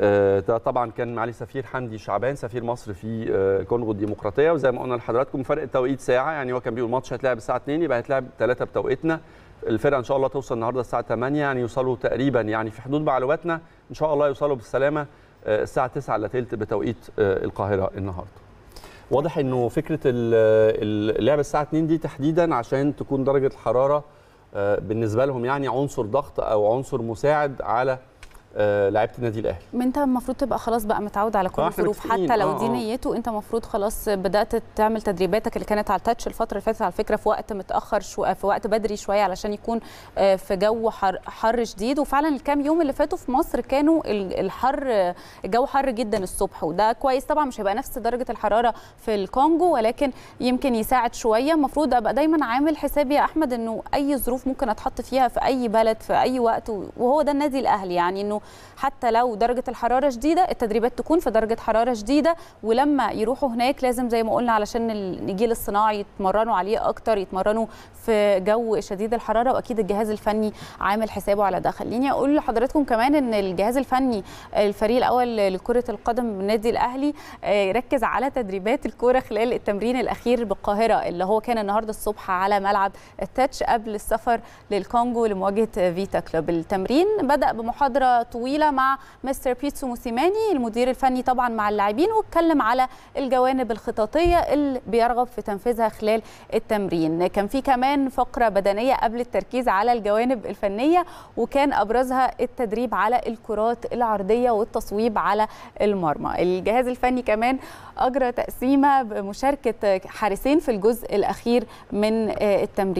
آه، طبعا كان معالي سفير حمدي شعبان سفير مصر في آه، كونغو الديمقراطيه وزي ما قلنا لحضراتكم فرق التوقيت ساعه يعني هو كان بيقول الماتش هيتلعب الساعه 2 يبقى هيتلعب 3 بتوقيتنا الفرقه ان شاء الله توصل النهارده الساعه 8 يعني يوصلوا تقريبا يعني في حدود معلوماتنا ان شاء الله يوصلوا بالسلامه آه، الساعه 9 الا ثلث بتوقيت القاهره النهارده واضح انه فكره اللعب الساعه 2 دي تحديدا عشان تكون درجه الحراره بالنسبه لهم يعني عنصر ضغط او عنصر مساعد على آه، لعيبه النادي الاهلي ما انت المفروض تبقى خلاص بقى متعود على كل الظروف حتى لو آه دي آه. نيته انت المفروض خلاص بدات تعمل تدريباتك اللي كانت على التاتش الفتره اللي فاتت على فكره في وقت متاخر شو آه، في وقت بدري شويه علشان يكون في جو حر, حر شديد وفعلا الكام يوم اللي فاتوا في مصر كانوا الحر الجو حر جدا الصبح وده كويس طبعا مش هيبقى نفس درجه الحراره في الكونجو ولكن يمكن يساعد شويه المفروض ابقى دايما عامل حسابي يا احمد انه اي ظروف ممكن اتحط فيها في اي بلد في اي وقت وهو ده النادي الاهلي يعني انه حتى لو درجه الحراره شديده التدريبات تكون في درجه حراره شديده ولما يروحوا هناك لازم زي ما قلنا علشان الجيل الصناعي يتمرنوا عليه اكتر يتمرنوا في جو شديد الحراره واكيد الجهاز الفني عامل حسابه على ده خليني اقول لحضراتكم كمان ان الجهاز الفني الفريق الاول لكره القدم بالنادي الاهلي آه، ركز على تدريبات الكوره خلال التمرين الاخير بالقاهره اللي هو كان النهارده الصبح على ملعب التاتش قبل السفر للكونغو لمواجهه فيتا كلوب التمرين بدا بمحاضره طويله مع مستر بيتسو موسيماني المدير الفني طبعا مع اللاعبين واتكلم على الجوانب الخططيه اللي بيرغب في تنفيذها خلال التمرين كان في كمان فقره بدنيه قبل التركيز على الجوانب الفنيه وكان ابرزها التدريب على الكرات العرضيه والتصويب على المرمى الجهاز الفني كمان اجرى تقسيمه بمشاركه حارسين في الجزء الاخير من آه، التمرين